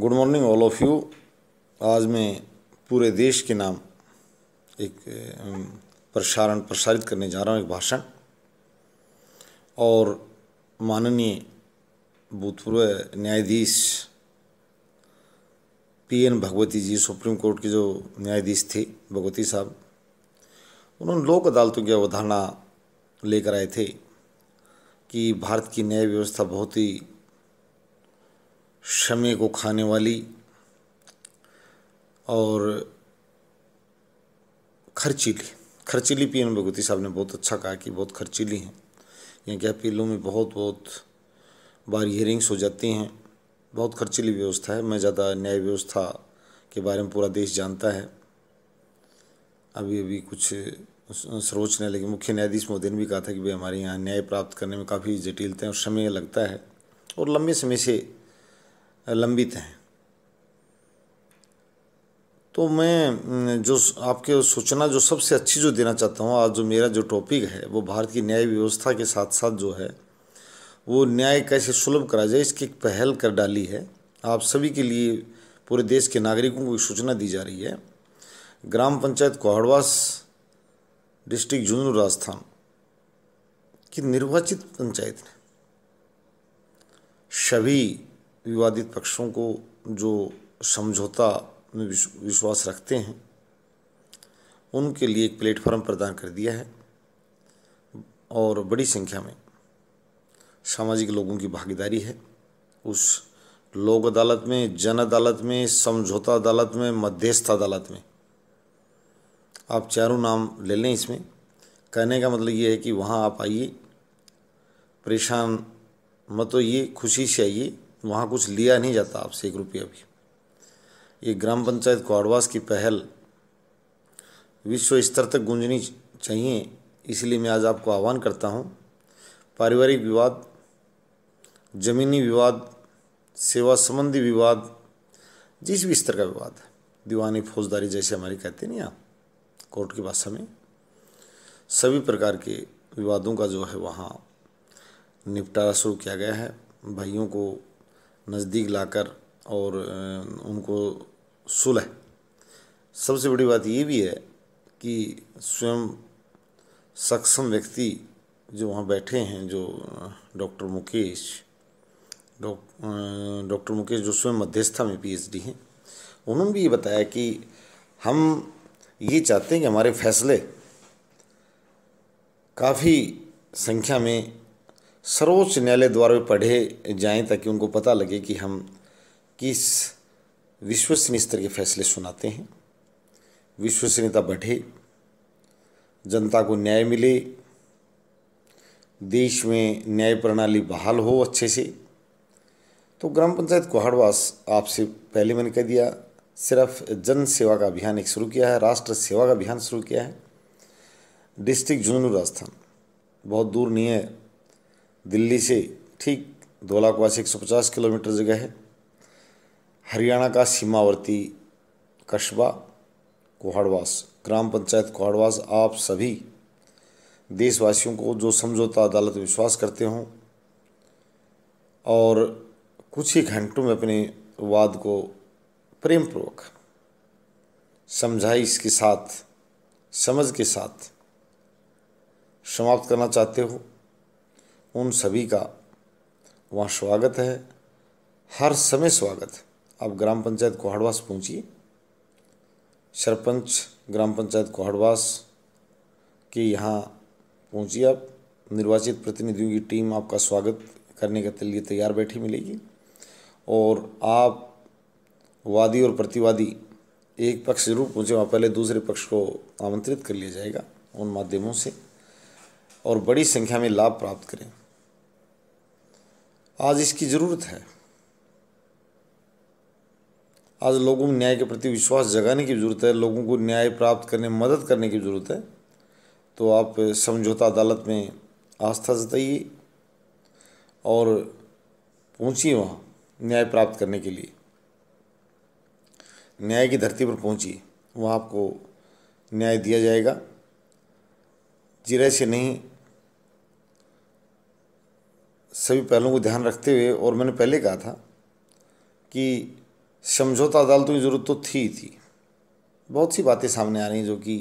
good morning all of you आज मैं पूरे देश के नाम एक प्रसारण प्रसारित करने जा रहा हूँ एक भाषण और माननीय भूतपूर्व न्यायाधीश P N Bhagwati ji Supreme Court के जो न्यायाधीश थे भगवती साहब उन्होंने लोक अदालतों की अवधारणा लेकर आए थे कि भारत की न्याय व्यवस्था बहुत ही शमे को खाने वाली और खर्चीली खर्चीली पी एन भगवती साहब ने बहुत अच्छा कहा कि बहुत खर्चीली हैं यहाँ क्या पीलों में बहुत बहुत बार हियरिंग्स हो जाती हैं बहुत खर्चीली व्यवस्था है मैं ज़्यादा न्याय व्यवस्था के बारे में पूरा देश जानता है अभी अभी कुछ सर्वोच्च न्यायालय के मुख्य न्यायाधीश मोदी ने भी कहा था कि भाई हमारे यहाँ न्याय प्राप्त करने में काफ़ी जटिलता है और समय लगता है और लंबे समय से लंबित हैं तो मैं जो आपके सूचना जो सबसे अच्छी जो देना चाहता हूँ आज जो मेरा जो टॉपिक है वो भारत की न्याय व्यवस्था के साथ साथ जो है वो न्याय कैसे सुलभ करा जाए इसकी एक पहल कर डाली है आप सभी के लिए पूरे देश के नागरिकों को सूचना दी जा रही है ग्राम पंचायत कोहड़वास डिस्ट्रिक्ट झुंझुनू राजस्थान की निर्वाचित पंचायत ने सभी विवादित पक्षों को जो समझौता में विश्वास रखते हैं उनके लिए एक प्लेटफॉर्म प्रदान कर दिया है और बड़ी संख्या में सामाजिक लोगों की भागीदारी है उस लोक अदालत में जन अदालत में समझौता अदालत में मध्यस्थ अदालत में आप चारों नाम ले लें इसमें कहने का मतलब ये है कि वहाँ आप आइए परेशान मत होइए खुशी से आइए वहाँ कुछ लिया नहीं जाता आपसे एक रुपया भी ये ग्राम पंचायत आड़वास की पहल विश्व स्तर तक गूंजनी चाहिए इसलिए मैं आज आपको आह्वान करता हूँ पारिवारिक विवाद जमीनी विवाद सेवा संबंधी विवाद जिस भी स्तर का विवाद है दीवानी फौजदारी जैसे हमारी कहते नहीं आप कोर्ट की भाषा में सभी प्रकार के विवादों का जो है वहाँ निपटारा शुरू किया गया है भाइयों को नज़दीक लाकर और उनको सुलह सबसे बड़ी बात ये भी है कि स्वयं सक्षम व्यक्ति जो वहाँ बैठे हैं जो डॉक्टर मुकेश डॉक्टर मुकेश जो स्वयं मध्यस्था में पीएचडी हैं उन्होंने भी ये बताया कि हम ये चाहते हैं कि हमारे फैसले काफ़ी संख्या में सर्वोच्च न्यायालय द्वारा भी पढ़े जाएं ताकि उनको पता लगे कि हम किस विश्वसनीय स्तर के फैसले सुनाते हैं विश्वसनीयता बढ़े जनता को न्याय मिले देश में न्याय प्रणाली बहाल हो अच्छे से तो ग्राम पंचायत कुहाड़वास आपसे पहले मैंने कह दिया सिर्फ जन सेवा का अभियान एक शुरू किया है राष्ट्र सेवा का अभियान शुरू किया है डिस्ट्रिक्ट झुंझुनू राजस्थान बहुत दूर नहीं है दिल्ली से ठीक धोलाकुआ से 150 किलोमीटर जगह है हरियाणा का सीमावर्ती कस्बा कोहाड़वास ग्राम पंचायत कोहाड़वास आप सभी देशवासियों को जो समझौता अदालत में विश्वास करते हों और कुछ ही घंटों में अपने वाद को प्रेम पूर्वक समझाइश के साथ समझ के साथ समाप्त करना चाहते हो उन सभी का वहाँ स्वागत है हर समय स्वागत आप ग्राम पंचायत कोहड़वास पहुँचिए सरपंच ग्राम पंचायत कोहड़वास के यहाँ पहुँचिए आप निर्वाचित प्रतिनिधियों की टीम आपका स्वागत करने के लिए तैयार बैठी मिलेगी और आप वादी और प्रतिवादी एक पक्ष जरूर पहुँचे वहाँ पहले दूसरे पक्ष को आमंत्रित कर लिया जाएगा उन माध्यमों से और बड़ी संख्या में लाभ प्राप्त करें आज इसकी ज़रूरत है आज लोगों में न्याय के प्रति विश्वास जगाने की ज़रूरत है लोगों को न्याय प्राप्त करने में मदद करने की ज़रूरत है तो आप समझौता अदालत में आस्था जताइए और पहुँचिए वहाँ न्याय प्राप्त करने के लिए न्याय की धरती पर पहुंचिए वहाँ आपको न्याय दिया जाएगा जिरे से नहीं सभी पहलुओं को ध्यान रखते हुए और मैंने पहले कहा था कि समझौता अदालतों की ज़रूरत तो थी ही थी बहुत सी बातें सामने आ रही हैं जो कि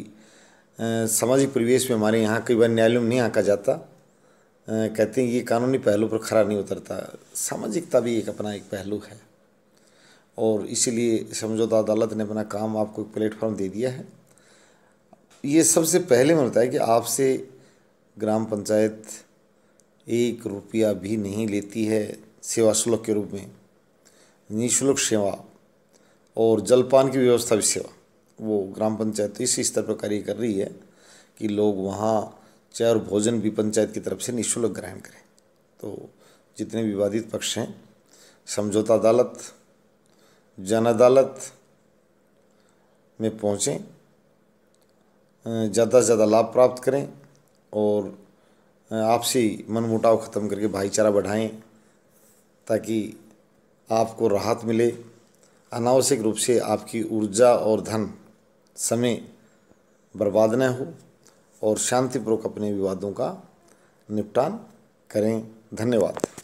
सामाजिक परिवेश में हमारे यहाँ कई बार न्यायालय में नहीं आका जाता कहते हैं ये कानूनी पहलू पर खरा नहीं उतरता सामाजिकता भी एक अपना एक पहलू है और इसीलिए समझौता अदालत ने अपना काम आपको एक प्लेटफॉर्म दे दिया है ये सबसे पहले मैं बताया कि आपसे ग्राम पंचायत एक रुपया भी नहीं लेती है सेवा शुल्क के रूप में निःशुल्क सेवा और जलपान की व्यवस्था भी सेवा वो ग्राम पंचायत तो इस स्तर पर कार्य कर रही है कि लोग वहाँ चाय और भोजन भी पंचायत की तरफ से निःशुल्क ग्रहण करें तो जितने विवादित पक्ष हैं समझौता अदालत जन अदालत में पहुँचें ज़्यादा से ज़्यादा लाभ प्राप्त करें और आपसी मनमुटाव ख़त्म करके भाईचारा बढ़ाएं ताकि आपको राहत मिले अनावश्यक रूप से आपकी ऊर्जा और धन समय बर्बाद न हो और शांतिपूर्वक अपने विवादों का निपटान करें धन्यवाद